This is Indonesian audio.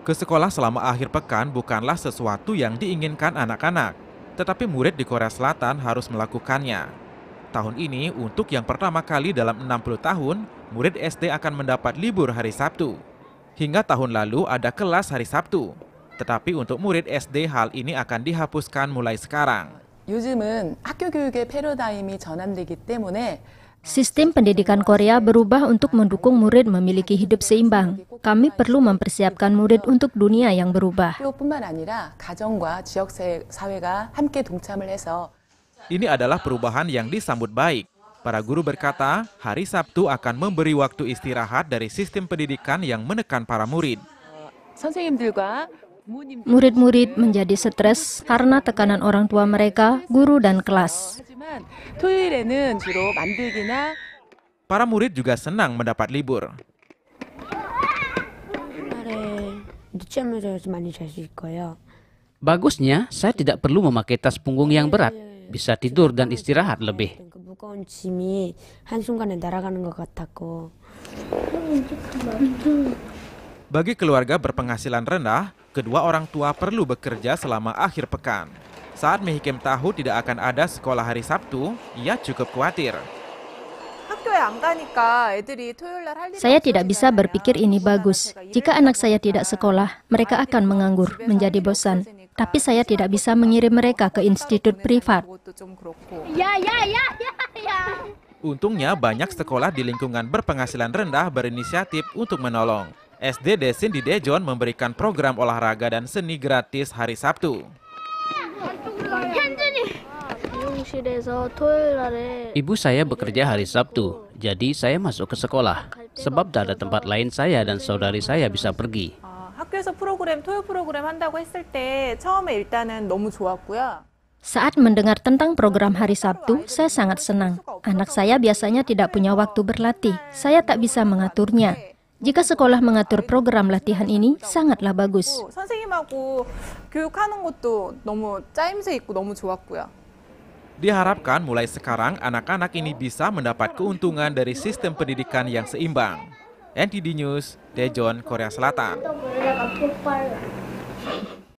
Ke sekolah selama akhir pekan bukanlah sesuatu yang diinginkan anak-anak, tetapi murid di Korea Selatan harus melakukannya. Tahun ini, untuk yang pertama kali dalam 60 tahun, murid SD akan mendapat libur hari Sabtu. Hingga tahun lalu ada kelas hari Sabtu. Tetapi untuk murid SD hal ini akan dihapuskan mulai sekarang. Sistem pendidikan Korea berubah untuk mendukung murid memiliki hidup seimbang. Kami perlu mempersiapkan murid untuk dunia yang berubah. Ini adalah perubahan yang disambut baik. Para guru berkata, hari Sabtu akan memberi waktu istirahat dari sistem pendidikan yang menekan para murid. Murid-murid menjadi stres karena tekanan orang tua mereka, guru, dan kelas. Para murid juga senang mendapat libur. Bagusnya, saya tidak perlu memakai tas punggung yang berat. Bisa tidur dan istirahat lebih. Bagi keluarga berpenghasilan rendah, kedua orang tua perlu bekerja selama akhir pekan. Saat Mihikim tahu tidak akan ada sekolah hari Sabtu, ia cukup khawatir. Saya tidak bisa berpikir ini bagus. Jika anak saya tidak sekolah, mereka akan menganggur, menjadi bosan. Tapi saya tidak bisa mengirim mereka ke institut privat. Ya, ya, ya, ya, ya. Untungnya banyak sekolah di lingkungan berpenghasilan rendah berinisiatif untuk menolong. SD Desin di Dejon memberikan program olahraga dan seni gratis hari Sabtu. Ibu saya bekerja hari Sabtu, jadi saya masuk ke sekolah. Sebab tak ada tempat lain saya dan saudari saya bisa pergi. Saat mendengar tentang program hari Sabtu, saya sangat senang. Anak saya biasanya tidak punya waktu berlatih. Saya tak bisa mengaturnya. Jika sekolah mengatur program latihan ini, sangatlah bagus. Diharapkan mulai sekarang anak-anak ini bisa mendapat keuntungan dari sistem pendidikan yang seimbang. NTD News, Daejeon, Korea Selatan.